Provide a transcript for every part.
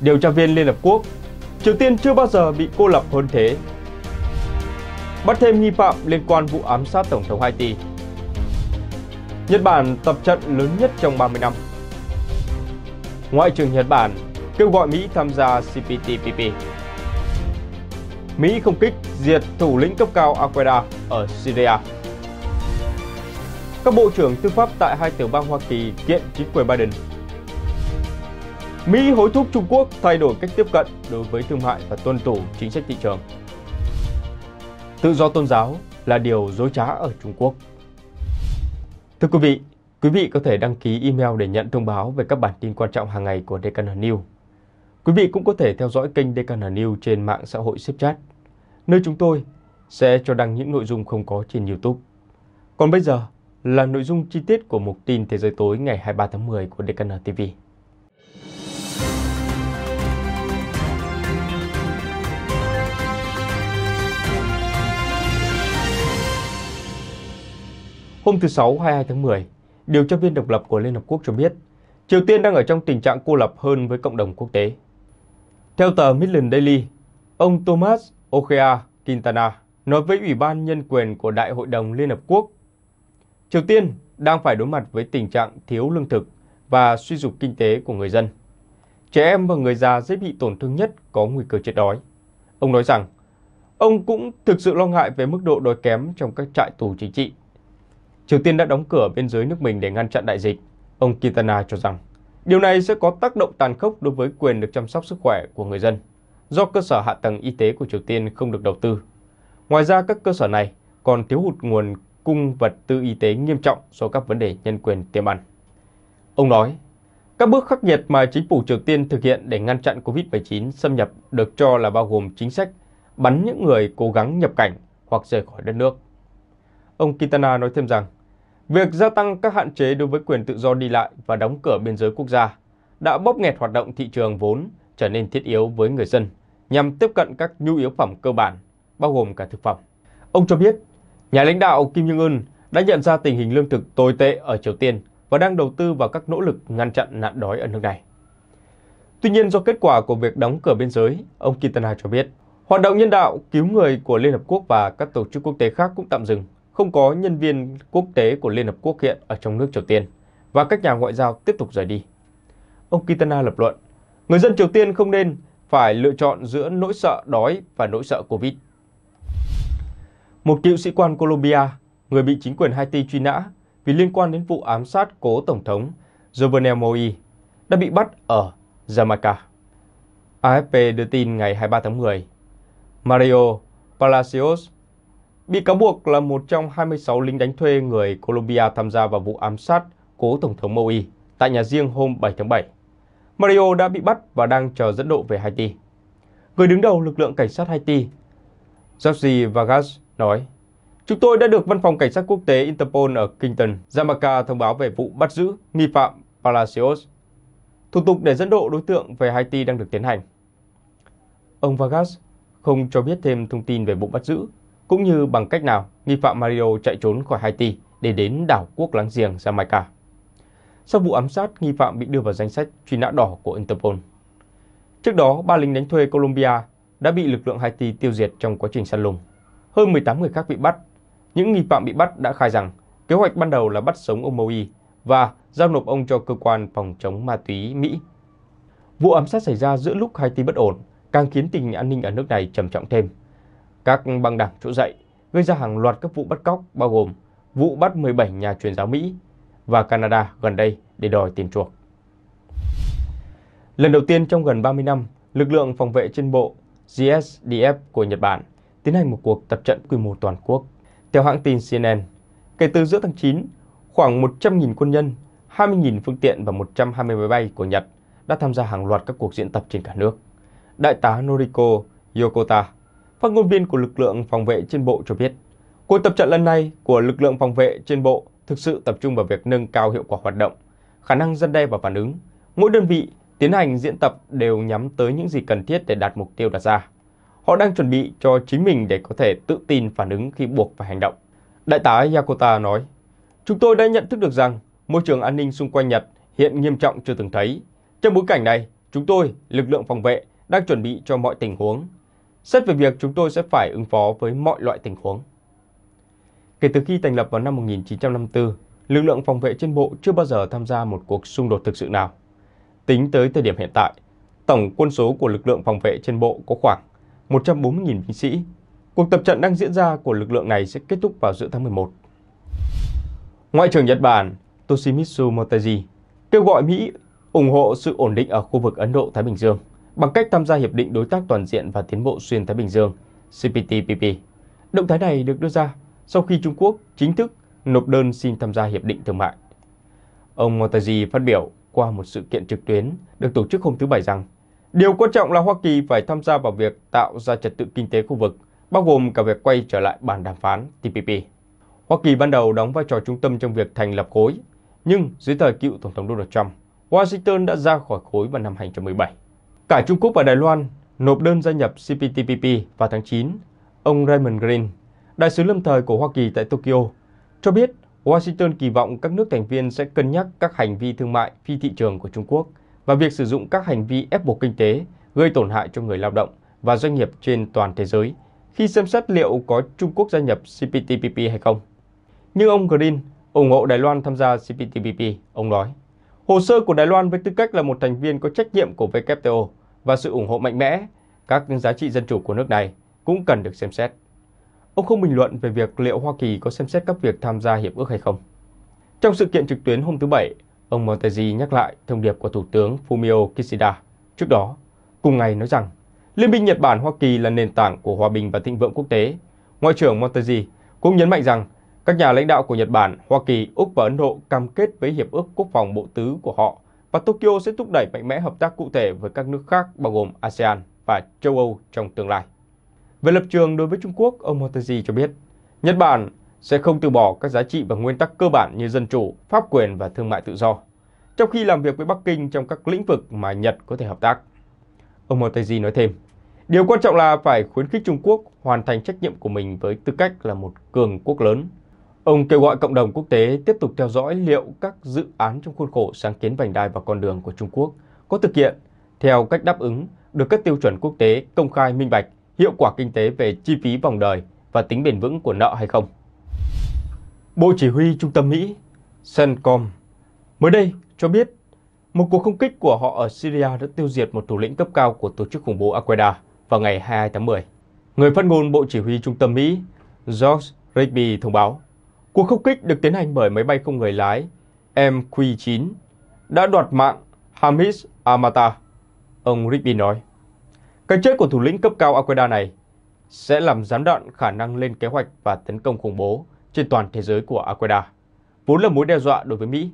điều tra viên Liên Hợp Quốc, Triều Tiên chưa bao giờ bị cô lập hơn thế. Bắt thêm nghi phạm liên quan vụ ám sát Tổng thống Haiti. Nhật Bản tập trận lớn nhất trong 30 năm. Ngoại trưởng Nhật Bản kêu gọi Mỹ tham gia CPTPP. Mỹ không kích diệt thủ lĩnh cấp cao Al-Qaeda ở Syria. Các bộ trưởng tư pháp tại hai tiểu bang Hoa Kỳ kiện chính quyền Biden Mỹ hối thúc Trung Quốc thay đổi cách tiếp cận đối với thương mại và tuân thủ chính sách thị trường. Tự do tôn giáo là điều dối trá ở Trung Quốc. Thưa quý vị, quý vị có thể đăng ký email để nhận thông báo về các bản tin quan trọng hàng ngày của Deccan News. Quý vị cũng có thể theo dõi kênh Deccan News trên mạng xã hội Snapchat, nơi chúng tôi sẽ cho đăng những nội dung không có trên YouTube. Còn bây giờ là nội dung chi tiết của mục tin Thế giới tối ngày 23 tháng 10 của Deccan TV. Hôm thứ Sáu 22 tháng 10, điều tra viên độc lập của Liên Hợp Quốc cho biết Triều Tiên đang ở trong tình trạng cô lập hơn với cộng đồng quốc tế. Theo tờ Midland Daily, ông Thomas Okea Quintana nói với Ủy ban Nhân quyền của Đại hội đồng Liên Hợp Quốc, Triều Tiên đang phải đối mặt với tình trạng thiếu lương thực và suy sụp kinh tế của người dân. Trẻ em và người già dễ bị tổn thương nhất có nguy cơ chết đói. Ông nói rằng, ông cũng thực sự lo ngại về mức độ đói kém trong các trại tù chính trị Triều Tiên đã đóng cửa biên giới nước mình để ngăn chặn đại dịch, ông Kitana cho rằng điều này sẽ có tác động tàn khốc đối với quyền được chăm sóc sức khỏe của người dân do cơ sở hạ tầng y tế của Triều Tiên không được đầu tư. Ngoài ra, các cơ sở này còn thiếu hụt nguồn cung vật tư y tế nghiêm trọng do các vấn đề nhân quyền tiềm ẩn. Ông nói, các bước khắc nghiệt mà chính phủ Triều Tiên thực hiện để ngăn chặn COVID-19 xâm nhập được cho là bao gồm chính sách bắn những người cố gắng nhập cảnh hoặc rời khỏi đất nước. Ông Kitana nói thêm rằng, Việc gia tăng các hạn chế đối với quyền tự do đi lại và đóng cửa biên giới quốc gia đã bóp nghẹt hoạt động thị trường vốn trở nên thiết yếu với người dân nhằm tiếp cận các nhu yếu phẩm cơ bản, bao gồm cả thực phẩm. Ông cho biết, nhà lãnh đạo Kim Jong-un đã nhận ra tình hình lương thực tồi tệ ở Triều Tiên và đang đầu tư vào các nỗ lực ngăn chặn nạn đói ở nước này. Tuy nhiên do kết quả của việc đóng cửa biên giới, ông Kitana cho biết, hoạt động nhân đạo cứu người của Liên Hợp Quốc và các tổ chức quốc tế khác cũng tạm dừng không có nhân viên quốc tế của Liên Hợp Quốc hiện ở trong nước Triều Tiên và các nhà ngoại giao tiếp tục rời đi. Ông Kitana lập luận, người dân Triều Tiên không nên phải lựa chọn giữa nỗi sợ đói và nỗi sợ Covid. Một cựu sĩ quan Colombia, người bị chính quyền Haiti truy nã vì liên quan đến vụ ám sát cố Tổng thống Jovenel Moïse, đã bị bắt ở Jamaica. AFP đưa tin ngày 23 tháng 10, Mario Palacios, bị cáo buộc là một trong 26 lính đánh thuê người Colombia tham gia vào vụ ám sát cố Tổng thống Moï tại nhà riêng hôm 7 tháng 7. Mario đã bị bắt và đang chờ dẫn độ về Haiti. Người đứng đầu lực lượng cảnh sát Haiti, Jorge Vargas, nói Chúng tôi đã được Văn phòng Cảnh sát Quốc tế Interpol ở Kingston, Jamaica thông báo về vụ bắt giữ nghi phạm Palacios. Thủ tục để dẫn độ đối tượng về Haiti đang được tiến hành. Ông Vargas không cho biết thêm thông tin về vụ bắt giữ cũng như bằng cách nào nghi phạm Mario chạy trốn khỏi Haiti để đến đảo quốc láng giềng Jamaica. Sau vụ ám sát, nghi phạm bị đưa vào danh sách truy nã đỏ của Interpol. Trước đó, ba lính đánh thuê Colombia đã bị lực lượng Haiti tiêu diệt trong quá trình săn lùng. Hơn 18 người khác bị bắt. Những nghi phạm bị bắt đã khai rằng kế hoạch ban đầu là bắt sống ông Moui và giao nộp ông cho cơ quan phòng chống ma túy Mỹ. Vụ ám sát xảy ra giữa lúc Haiti bất ổn càng khiến tình hình an ninh ở nước này trầm trọng thêm. Các băng đảng trỗi dậy gây ra hàng loạt các vụ bắt cóc bao gồm vụ bắt 17 nhà truyền giáo Mỹ và Canada gần đây để đòi tiền chuộc. Lần đầu tiên trong gần 30 năm, lực lượng phòng vệ trên bộ GSDF của Nhật Bản tiến hành một cuộc tập trận quy mô toàn quốc. Theo hãng tin CNN, kể từ giữa tháng 9, khoảng 100.000 quân nhân, 20.000 phương tiện và 120 máy bay của Nhật đã tham gia hàng loạt các cuộc diễn tập trên cả nước. Đại tá Noriko Yokota Phát ngôn viên của lực lượng phòng vệ trên bộ cho biết, cuộc tập trận lần này của lực lượng phòng vệ trên bộ thực sự tập trung vào việc nâng cao hiệu quả hoạt động, khả năng dân đe và phản ứng. Mỗi đơn vị tiến hành diễn tập đều nhắm tới những gì cần thiết để đạt mục tiêu đặt ra. Họ đang chuẩn bị cho chính mình để có thể tự tin phản ứng khi buộc phải hành động. Đại tá Yakota nói, Chúng tôi đã nhận thức được rằng môi trường an ninh xung quanh Nhật hiện nghiêm trọng chưa từng thấy. Trong bối cảnh này, chúng tôi, lực lượng phòng vệ, đang chuẩn bị cho mọi tình huống xét về việc chúng tôi sẽ phải ứng phó với mọi loại tình huống. Kể từ khi thành lập vào năm 1954, lực lượng phòng vệ trên bộ chưa bao giờ tham gia một cuộc xung đột thực sự nào. Tính tới thời điểm hiện tại, tổng quân số của lực lượng phòng vệ trên bộ có khoảng 140.000 binh sĩ. Cuộc tập trận đang diễn ra của lực lượng này sẽ kết thúc vào giữa tháng 11. Ngoại trưởng Nhật Bản Toshimitsu Motegi kêu gọi Mỹ ủng hộ sự ổn định ở khu vực Ấn Độ-Thái Bình Dương bằng cách tham gia Hiệp định Đối tác Toàn diện và Tiến bộ Xuyên Thái Bình Dương CPTPP. Động thái này được đưa ra sau khi Trung Quốc chính thức nộp đơn xin tham gia Hiệp định Thương mại. Ông Motegi phát biểu qua một sự kiện trực tuyến được tổ chức hôm thứ Bảy rằng Điều quan trọng là Hoa Kỳ phải tham gia vào việc tạo ra trật tự kinh tế khu vực, bao gồm cả việc quay trở lại bàn đàm phán TPP. Hoa Kỳ ban đầu đóng vai trò trung tâm trong việc thành lập khối, nhưng dưới thời cựu Tổng thống Donald Trump, Washington đã ra khỏi khối vào năm 2017. Cả Trung Quốc và Đài Loan nộp đơn gia nhập CPTPP vào tháng 9. Ông Raymond Green, đại sứ lâm thời của Hoa Kỳ tại Tokyo, cho biết Washington kỳ vọng các nước thành viên sẽ cân nhắc các hành vi thương mại phi thị trường của Trung Quốc và việc sử dụng các hành vi ép buộc kinh tế gây tổn hại cho người lao động và doanh nghiệp trên toàn thế giới khi xem xét liệu có Trung Quốc gia nhập CPTPP hay không. Nhưng ông Green ủng hộ Đài Loan tham gia CPTPP, ông nói. Hồ sơ của Đài Loan với tư cách là một thành viên có trách nhiệm của WTO và sự ủng hộ mạnh mẽ các giá trị dân chủ của nước này cũng cần được xem xét. Ông không bình luận về việc liệu Hoa Kỳ có xem xét các việc tham gia hiệp ước hay không. Trong sự kiện trực tuyến hôm thứ Bảy, ông Montesi nhắc lại thông điệp của Thủ tướng Fumio Kishida trước đó, cùng ngày nói rằng Liên minh Nhật Bản-Hoa Kỳ là nền tảng của hòa bình và thịnh vượng quốc tế. Ngoại trưởng Montesi cũng nhấn mạnh rằng các nhà lãnh đạo của Nhật Bản, Hoa Kỳ, Úc và Ấn Độ cam kết với Hiệp ước Quốc phòng Bộ Tứ của họ và Tokyo sẽ thúc đẩy mạnh mẽ hợp tác cụ thể với các nước khác bao gồm ASEAN và châu Âu trong tương lai. Về lập trường đối với Trung Quốc, ông Motegi cho biết, Nhật Bản sẽ không từ bỏ các giá trị và nguyên tắc cơ bản như dân chủ, pháp quyền và thương mại tự do, trong khi làm việc với Bắc Kinh trong các lĩnh vực mà Nhật có thể hợp tác. Ông Motegi nói thêm, điều quan trọng là phải khuyến khích Trung Quốc hoàn thành trách nhiệm của mình với tư cách là một cường quốc lớn Ông kêu gọi cộng đồng quốc tế tiếp tục theo dõi liệu các dự án trong khuôn khổ sáng kiến vành đai và con đường của Trung Quốc có thực hiện theo cách đáp ứng được các tiêu chuẩn quốc tế công khai minh bạch, hiệu quả kinh tế về chi phí vòng đời và tính bền vững của nợ hay không. Bộ Chỉ huy Trung tâm Mỹ CENTCOM mới đây cho biết một cuộc không kích của họ ở Syria đã tiêu diệt một thủ lĩnh cấp cao của tổ chức khủng bố al Qaeda vào ngày 22 tháng 10. Người phát ngôn Bộ Chỉ huy Trung tâm Mỹ George Rigby thông báo Cuộc không kích được tiến hành bởi máy bay không người lái MQ-9 đã đoạt mạng Hamis Amata, ông Rigby nói. Cái chết của thủ lĩnh cấp cao Al Qaeda này sẽ làm gián đoạn khả năng lên kế hoạch và tấn công khủng bố trên toàn thế giới của Al Qaeda, vốn là mối đe dọa đối với Mỹ,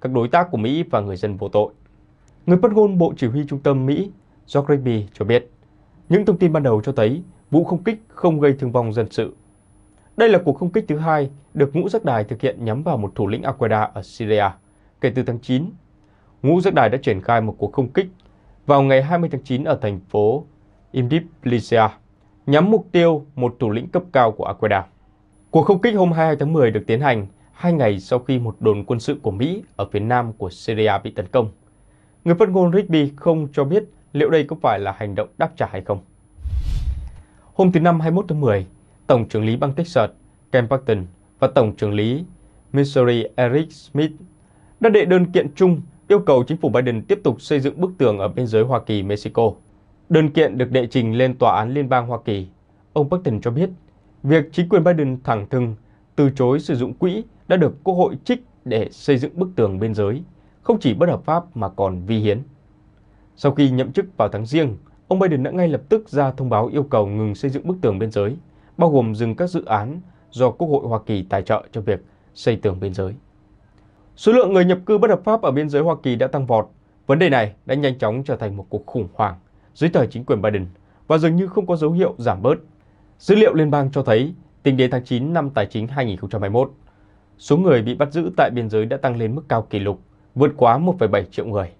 các đối tác của Mỹ và người dân vô tội. Người phát ngôn Bộ Chỉ huy Trung tâm Mỹ George Rigby cho biết, những thông tin ban đầu cho thấy vụ không kích không gây thương vong dân sự đây là cuộc không kích thứ hai được ngũ giác đài thực hiện nhắm vào một thủ lĩnh al Qaeda ở Syria kể từ tháng 9. Ngũ giác đài đã triển khai một cuộc không kích vào ngày 20 tháng 9 ở thành phố Idlib, Imdiblisea, nhắm mục tiêu một thủ lĩnh cấp cao của al Qaeda. Cuộc không kích hôm 22 tháng 10 được tiến hành hai ngày sau khi một đồn quân sự của Mỹ ở phía nam của Syria bị tấn công. Người phát ngôn Rigby không cho biết liệu đây có phải là hành động đáp trả hay không. Hôm thứ Năm 21 tháng 10, Tổng trưởng lý băng Texas Ken Paxton và Tổng trưởng lý Missouri Eric Smith đã đệ đơn kiện chung yêu cầu chính phủ Biden tiếp tục xây dựng bức tường ở biên giới Hoa Kỳ-Mexico. Đơn kiện được đệ trình lên Tòa án Liên bang Hoa Kỳ. Ông Paxton cho biết, việc chính quyền Biden thẳng thừng từ chối sử dụng quỹ đã được Quốc hội trích để xây dựng bức tường biên giới, không chỉ bất hợp pháp mà còn vi hiến. Sau khi nhậm chức vào tháng riêng, ông Biden đã ngay lập tức ra thông báo yêu cầu ngừng xây dựng bức tường biên giới bao gồm dừng các dự án do Quốc hội Hoa Kỳ tài trợ cho việc xây tường biên giới. Số lượng người nhập cư bất hợp pháp ở biên giới Hoa Kỳ đã tăng vọt. Vấn đề này đã nhanh chóng trở thành một cuộc khủng hoảng dưới thời chính quyền Biden và dường như không có dấu hiệu giảm bớt. Dữ liệu liên bang cho thấy, tính đến tháng 9 năm tài chính 2021, số người bị bắt giữ tại biên giới đã tăng lên mức cao kỷ lục, vượt quá 1,7 triệu người.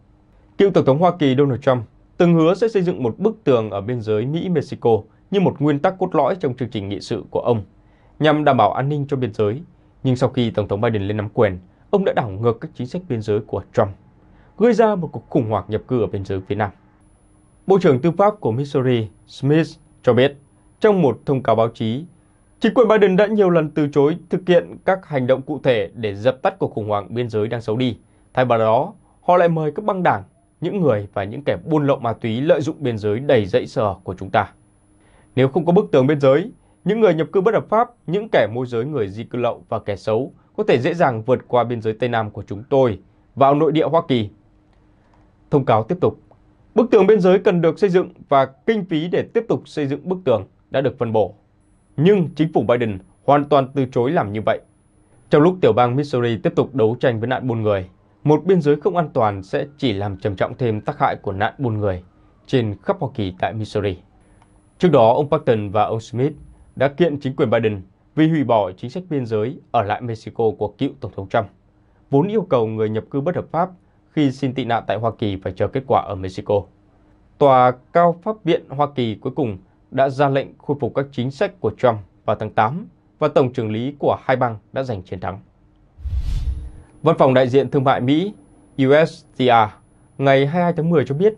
Cựu Tổng thống Hoa Kỳ Donald Trump từng hứa sẽ xây dựng một bức tường ở biên giới Mỹ-Mexico như một nguyên tắc cốt lõi trong chương trình nghị sự của ông nhằm đảm bảo an ninh cho biên giới. Nhưng sau khi Tổng thống Biden lên nắm quyền, ông đã đảo ngược các chính sách biên giới của Trump, gây ra một cuộc khủng hoảng nhập cư ở biên giới phía Nam. Bộ trưởng Tư pháp của Missouri Smith cho biết trong một thông cáo báo chí, chính quyền Biden đã nhiều lần từ chối thực hiện các hành động cụ thể để dập tắt cuộc khủng hoảng biên giới đang xấu đi. Thay vào đó, họ lại mời các băng đảng, những người và những kẻ buôn lậu ma túy lợi dụng biên giới đầy dẫy sờ của chúng ta. Nếu không có bức tường biên giới, những người nhập cư bất hợp pháp, những kẻ môi giới người di cư lậu và kẻ xấu có thể dễ dàng vượt qua biên giới Tây Nam của chúng tôi vào nội địa Hoa Kỳ. Thông cáo tiếp tục. Bức tường biên giới cần được xây dựng và kinh phí để tiếp tục xây dựng bức tường đã được phân bổ. Nhưng chính phủ Biden hoàn toàn từ chối làm như vậy. Trong lúc tiểu bang Missouri tiếp tục đấu tranh với nạn buôn người, một biên giới không an toàn sẽ chỉ làm trầm trọng thêm tác hại của nạn buôn người trên khắp Hoa Kỳ tại Missouri. Trước đó, ông Paxton và ông Smith đã kiện chính quyền Biden vì hủy bỏ chính sách biên giới ở lại Mexico của cựu Tổng thống Trump, vốn yêu cầu người nhập cư bất hợp pháp khi xin tị nạn tại Hoa Kỳ phải chờ kết quả ở Mexico. Tòa cao pháp viện Hoa Kỳ cuối cùng đã ra lệnh khôi phục các chính sách của Trump vào tháng 8 và Tổng trưởng lý của hai bang đã giành chiến thắng. Văn phòng đại diện thương mại Mỹ USDA ngày 22 tháng 10 cho biết,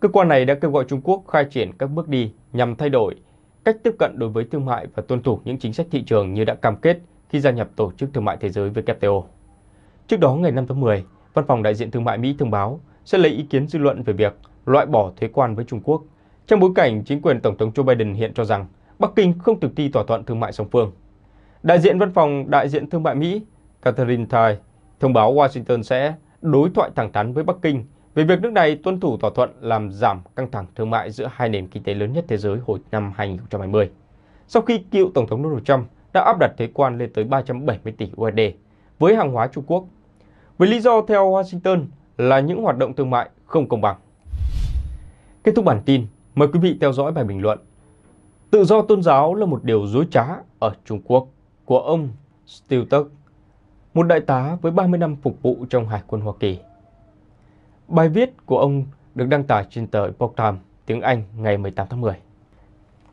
cơ quan này đã kêu gọi Trung Quốc khai triển các bước đi nhằm thay đổi cách tiếp cận đối với thương mại và tuân thủ những chính sách thị trường như đã cam kết khi gia nhập Tổ chức Thương mại Thế giới WTO. Trước đó, ngày 5 tháng 10, Văn phòng Đại diện Thương mại Mỹ thông báo sẽ lấy ý kiến dư luận về việc loại bỏ thuế quan với Trung Quốc trong bối cảnh chính quyền Tổng thống Joe Biden hiện cho rằng Bắc Kinh không thực thi thỏa thuận thương mại song phương. Đại diện Văn phòng Đại diện Thương mại Mỹ Catherine Tai thông báo Washington sẽ đối thoại thẳng thắn với Bắc Kinh về việc nước này tuân thủ thỏa thuận làm giảm căng thẳng thương mại giữa hai nền kinh tế lớn nhất thế giới hồi năm 2020. Sau khi cựu Tổng thống Donald Trump đã áp đặt thuế quan lên tới 370 tỷ USD với hàng hóa Trung Quốc, với lý do theo Washington là những hoạt động thương mại không công bằng. Kết thúc bản tin, mời quý vị theo dõi bài bình luận Tự do tôn giáo là một điều dối trá ở Trung Quốc của ông Steel một đại tá với 30 năm phục vụ trong Hải quân Hoa Kỳ. Bài viết của ông được đăng tải trên tờ Epoch Times tiếng Anh ngày 18 tháng 10.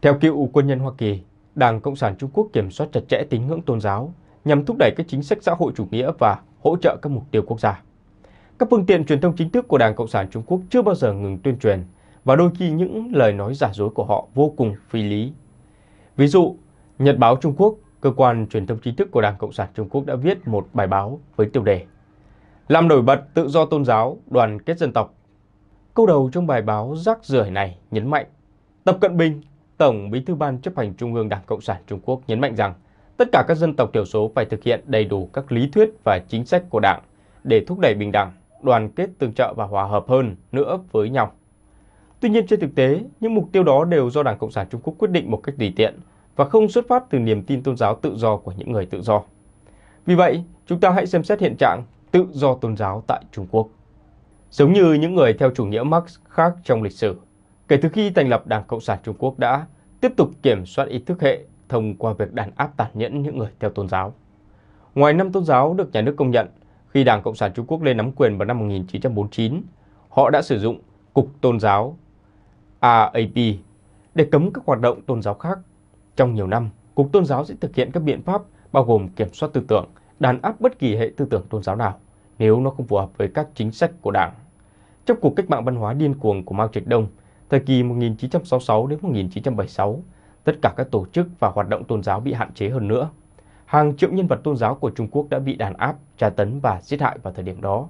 Theo cựu quân nhân Hoa Kỳ, Đảng Cộng sản Trung Quốc kiểm soát chặt chẽ tín ngưỡng tôn giáo nhằm thúc đẩy các chính sách xã hội chủ nghĩa và hỗ trợ các mục tiêu quốc gia. Các phương tiện truyền thông chính thức của Đảng Cộng sản Trung Quốc chưa bao giờ ngừng tuyên truyền và đôi khi những lời nói giả dối của họ vô cùng phi lý. Ví dụ, Nhật báo Trung Quốc, cơ quan truyền thông chính thức của Đảng Cộng sản Trung Quốc đã viết một bài báo với tiêu đề làm nổi bật tự do tôn giáo, đoàn kết dân tộc. Câu đầu trong bài báo rác rưởi này nhấn mạnh, Tập Cận Bình, Tổng Bí thư Ban chấp hành Trung ương Đảng Cộng sản Trung Quốc nhấn mạnh rằng tất cả các dân tộc thiểu số phải thực hiện đầy đủ các lý thuyết và chính sách của Đảng để thúc đẩy bình đẳng, đoàn kết tương trợ và hòa hợp hơn nữa với nhau. Tuy nhiên trên thực tế, những mục tiêu đó đều do Đảng Cộng sản Trung Quốc quyết định một cách tùy tiện và không xuất phát từ niềm tin tôn giáo tự do của những người tự do. Vì vậy, chúng ta hãy xem xét hiện trạng tự do tôn giáo tại Trung Quốc. Giống như những người theo chủ nghĩa Marx khác trong lịch sử, kể từ khi thành lập Đảng Cộng sản Trung Quốc đã tiếp tục kiểm soát ý thức hệ thông qua việc đàn áp tàn nhẫn những người theo tôn giáo. Ngoài năm tôn giáo được nhà nước công nhận, khi Đảng Cộng sản Trung Quốc lên nắm quyền vào năm 1949, họ đã sử dụng Cục Tôn giáo (AAP) để cấm các hoạt động tôn giáo khác. Trong nhiều năm, Cục Tôn giáo sẽ thực hiện các biện pháp bao gồm kiểm soát tư tưởng, đàn áp bất kỳ hệ tư tưởng tôn giáo nào nếu nó không phù hợp với các chính sách của Đảng. Trong cuộc cách mạng văn hóa điên cuồng của Mao Trạch Đông, thời kỳ 1966 đến 1976, tất cả các tổ chức và hoạt động tôn giáo bị hạn chế hơn nữa. Hàng triệu nhân vật tôn giáo của Trung Quốc đã bị đàn áp, tra tấn và giết hại vào thời điểm đó.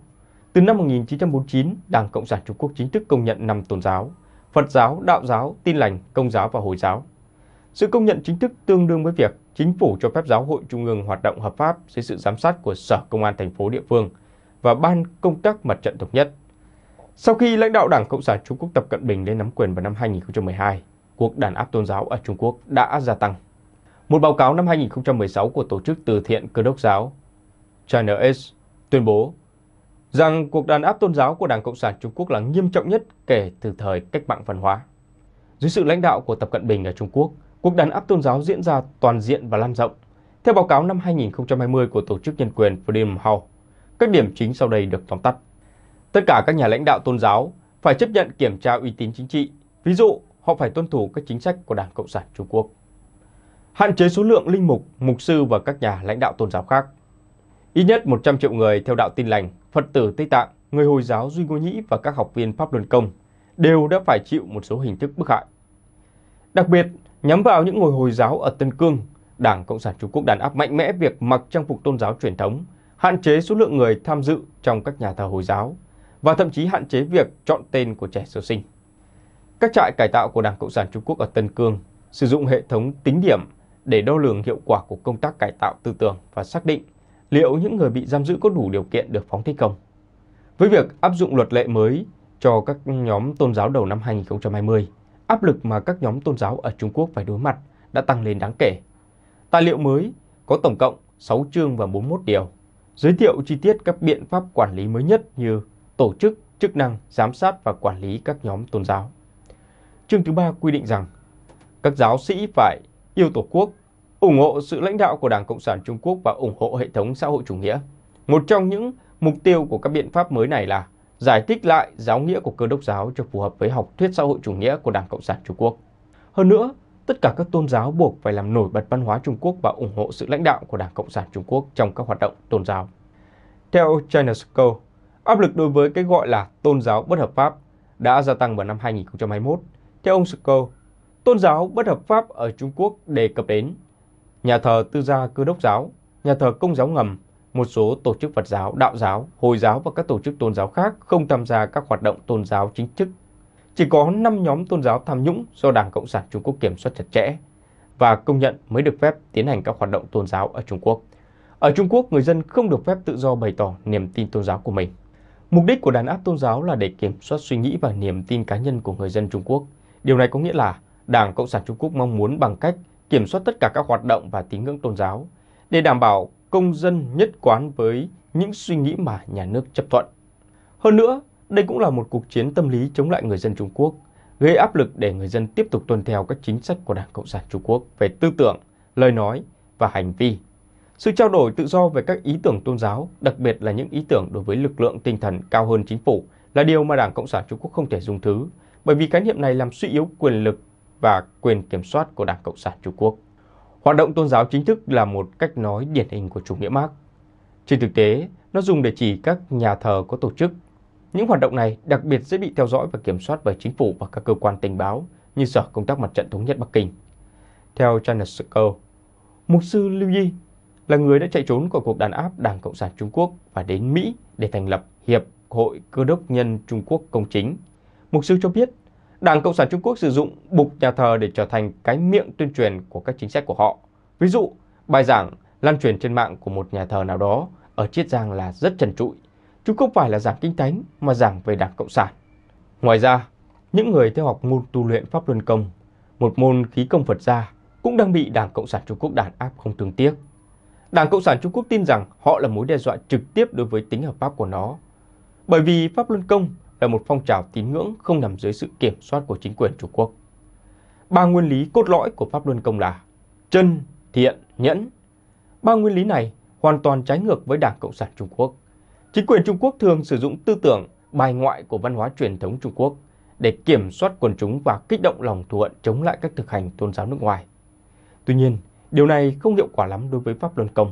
Từ năm 1949, Đảng Cộng sản Trung Quốc chính thức công nhận 5 tôn giáo, Phật giáo, Đạo giáo, Tin lành, Công giáo và Hồi giáo. Sự công nhận chính thức tương đương với việc chính phủ cho phép giáo hội trung ương hoạt động hợp pháp dưới sự giám sát của Sở Công an thành phố địa phương – và Ban Công tác Mặt trận Thống nhất. Sau khi lãnh đạo Đảng Cộng sản Trung Quốc Tập Cận Bình lên nắm quyền vào năm 2012, cuộc đàn áp tôn giáo ở Trung Quốc đã gia tăng. Một báo cáo năm 2016 của tổ chức từ thiện cơ đốc giáo China Aid tuyên bố rằng cuộc đàn áp tôn giáo của Đảng Cộng sản Trung Quốc là nghiêm trọng nhất kể từ thời cách mạng văn hóa. Dưới sự lãnh đạo của Tập Cận Bình ở Trung Quốc, cuộc đàn áp tôn giáo diễn ra toàn diện và lan rộng. Theo báo cáo năm 2020 của tổ chức nhân quyền Freedom House, các điểm chính sau đây được tóm tắt. Tất cả các nhà lãnh đạo tôn giáo phải chấp nhận kiểm tra uy tín chính trị, ví dụ họ phải tuân thủ các chính sách của Đảng Cộng sản Trung Quốc. Hạn chế số lượng linh mục, mục sư và các nhà lãnh đạo tôn giáo khác. Ít nhất 100 triệu người theo đạo tin lành, Phật tử Tây Tạng, người Hồi giáo Duy Ngô Nhĩ và các học viên Pháp Luân Công đều đã phải chịu một số hình thức bức hại. Đặc biệt, nhắm vào những người Hồi giáo ở Tân Cương, Đảng Cộng sản Trung Quốc đàn áp mạnh mẽ việc mặc trang phục tôn giáo truyền thống hạn chế số lượng người tham dự trong các nhà thờ Hồi giáo và thậm chí hạn chế việc chọn tên của trẻ sơ sinh. Các trại cải tạo của Đảng Cộng sản Trung Quốc ở Tân Cương sử dụng hệ thống tính điểm để đo lường hiệu quả của công tác cải tạo tư tưởng và xác định liệu những người bị giam giữ có đủ điều kiện được phóng thích không. Với việc áp dụng luật lệ mới cho các nhóm tôn giáo đầu năm 2020, áp lực mà các nhóm tôn giáo ở Trung Quốc phải đối mặt đã tăng lên đáng kể. Tài liệu mới có tổng cộng 6 chương và 41 điều giới thiệu chi tiết các biện pháp quản lý mới nhất như tổ chức, chức năng, giám sát và quản lý các nhóm tôn giáo. Chương thứ ba quy định rằng các giáo sĩ phải yêu Tổ quốc, ủng hộ sự lãnh đạo của Đảng Cộng sản Trung Quốc và ủng hộ hệ thống xã hội chủ nghĩa. Một trong những mục tiêu của các biện pháp mới này là giải thích lại giáo nghĩa của cơ đốc giáo cho phù hợp với học thuyết xã hội chủ nghĩa của Đảng Cộng sản Trung Quốc. Hơn nữa, tất cả các tôn giáo buộc phải làm nổi bật văn hóa Trung Quốc và ủng hộ sự lãnh đạo của Đảng Cộng sản Trung Quốc trong các hoạt động tôn giáo. Theo China School, áp lực đối với cái gọi là tôn giáo bất hợp pháp đã gia tăng vào năm 2021. Theo ông School, tôn giáo bất hợp pháp ở Trung Quốc đề cập đến nhà thờ tư gia cơ đốc giáo, nhà thờ công giáo ngầm, một số tổ chức Phật giáo, đạo giáo, Hồi giáo và các tổ chức tôn giáo khác không tham gia các hoạt động tôn giáo chính thức chỉ có 5 nhóm tôn giáo tham nhũng do Đảng Cộng sản Trung Quốc kiểm soát chặt chẽ và công nhận mới được phép tiến hành các hoạt động tôn giáo ở Trung Quốc. Ở Trung Quốc, người dân không được phép tự do bày tỏ niềm tin tôn giáo của mình. Mục đích của đàn áp tôn giáo là để kiểm soát suy nghĩ và niềm tin cá nhân của người dân Trung Quốc. Điều này có nghĩa là Đảng Cộng sản Trung Quốc mong muốn bằng cách kiểm soát tất cả các hoạt động và tín ngưỡng tôn giáo để đảm bảo công dân nhất quán với những suy nghĩ mà nhà nước chấp thuận. Hơn nữa, đây cũng là một cuộc chiến tâm lý chống lại người dân Trung Quốc, gây áp lực để người dân tiếp tục tuân theo các chính sách của Đảng Cộng sản Trung Quốc về tư tưởng, lời nói và hành vi. Sự trao đổi tự do về các ý tưởng tôn giáo, đặc biệt là những ý tưởng đối với lực lượng tinh thần cao hơn chính phủ, là điều mà Đảng Cộng sản Trung Quốc không thể dung thứ, bởi vì khái niệm này làm suy yếu quyền lực và quyền kiểm soát của Đảng Cộng sản Trung Quốc. Hoạt động tôn giáo chính thức là một cách nói điển hình của chủ nghĩa Marx. Trên thực tế, nó dùng để chỉ các nhà thờ có tổ chức những hoạt động này đặc biệt sẽ bị theo dõi và kiểm soát bởi chính phủ và các cơ quan tình báo như Sở Công tác Mặt trận Thống nhất Bắc Kinh. Theo China Circle, mục sư Lưu Yi là người đã chạy trốn khỏi cuộc đàn áp Đảng Cộng sản Trung Quốc và đến Mỹ để thành lập Hiệp hội Cơ đốc nhân Trung Quốc Công chính. Mục sư cho biết, Đảng Cộng sản Trung Quốc sử dụng bục nhà thờ để trở thành cái miệng tuyên truyền của các chính sách của họ. Ví dụ, bài giảng lan truyền trên mạng của một nhà thờ nào đó ở Chiết Giang là rất trần trụi chứ không phải là giảng kinh thánh mà giảng về Đảng Cộng sản. Ngoài ra, những người theo học môn tu luyện Pháp Luân Công, một môn khí công Phật gia, cũng đang bị Đảng Cộng sản Trung Quốc đàn áp không thương tiếc. Đảng Cộng sản Trung Quốc tin rằng họ là mối đe dọa trực tiếp đối với tính hợp pháp của nó, bởi vì Pháp Luân Công là một phong trào tín ngưỡng không nằm dưới sự kiểm soát của chính quyền Trung Quốc. Ba nguyên lý cốt lõi của Pháp Luân Công là chân, thiện, nhẫn. Ba nguyên lý này hoàn toàn trái ngược với Đảng Cộng sản Trung Quốc. Chính quyền Trung Quốc thường sử dụng tư tưởng bài ngoại của văn hóa truyền thống Trung Quốc để kiểm soát quần chúng và kích động lòng thù hận chống lại các thực hành tôn giáo nước ngoài. Tuy nhiên, điều này không hiệu quả lắm đối với Pháp Luân Công.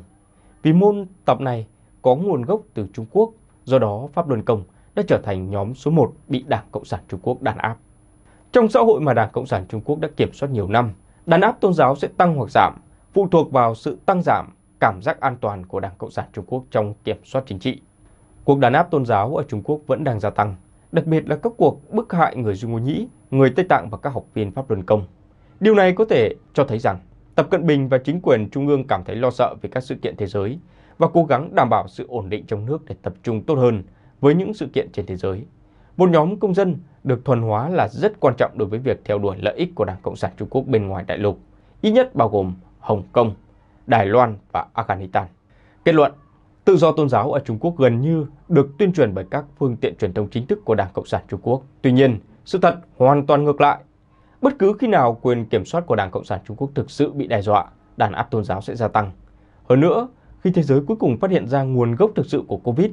Vì môn tập này có nguồn gốc từ Trung Quốc, do đó Pháp Luân Công đã trở thành nhóm số 1 bị Đảng Cộng sản Trung Quốc đàn áp. Trong xã hội mà Đảng Cộng sản Trung Quốc đã kiểm soát nhiều năm, đàn áp tôn giáo sẽ tăng hoặc giảm, phụ thuộc vào sự tăng giảm cảm giác an toàn của Đảng Cộng sản Trung Quốc trong kiểm soát chính trị. Cuộc đàn áp tôn giáo ở Trung Quốc vẫn đang gia tăng, đặc biệt là các cuộc bức hại người Duy Ngô Nhĩ, người Tây Tạng và các học viên Pháp Luân Công. Điều này có thể cho thấy rằng Tập Cận Bình và chính quyền trung ương cảm thấy lo sợ về các sự kiện thế giới và cố gắng đảm bảo sự ổn định trong nước để tập trung tốt hơn với những sự kiện trên thế giới. Một nhóm công dân được thuần hóa là rất quan trọng đối với việc theo đuổi lợi ích của Đảng Cộng sản Trung Quốc bên ngoài đại lục, ít nhất bao gồm Hồng Kông, Đài Loan và Afghanistan. Kết luận, Tự do tôn giáo ở Trung Quốc gần như được tuyên truyền bởi các phương tiện truyền thông chính thức của Đảng Cộng sản Trung Quốc. Tuy nhiên, sự thật hoàn toàn ngược lại. Bất cứ khi nào quyền kiểm soát của Đảng Cộng sản Trung Quốc thực sự bị đe dọa, đàn áp tôn giáo sẽ gia tăng. Hơn nữa, khi thế giới cuối cùng phát hiện ra nguồn gốc thực sự của Covid,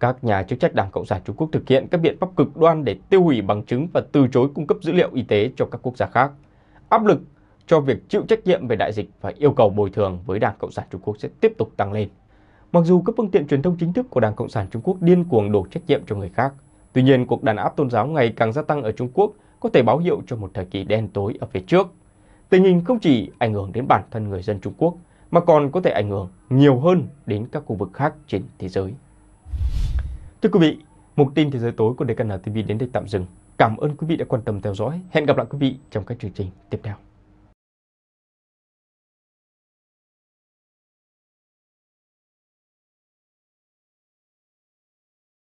các nhà chức trách Đảng Cộng sản Trung Quốc thực hiện các biện pháp cực đoan để tiêu hủy bằng chứng và từ chối cung cấp dữ liệu y tế cho các quốc gia khác. Áp lực cho việc chịu trách nhiệm về đại dịch và yêu cầu bồi thường với Đảng Cộng sản Trung Quốc sẽ tiếp tục tăng lên. Mặc dù các phương tiện truyền thông chính thức của Đảng Cộng sản Trung Quốc điên cuồng đổ trách nhiệm cho người khác, tuy nhiên cuộc đàn áp tôn giáo ngày càng gia tăng ở Trung Quốc có thể báo hiệu cho một thời kỳ đen tối ở phía trước. Tình hình không chỉ ảnh hưởng đến bản thân người dân Trung Quốc mà còn có thể ảnh hưởng nhiều hơn đến các khu vực khác trên thế giới. Thưa quý vị, mục tin thế giới tối của DKN TV đến đây tạm dừng. Cảm ơn quý vị đã quan tâm theo dõi. Hẹn gặp lại quý vị trong các chương trình tiếp theo.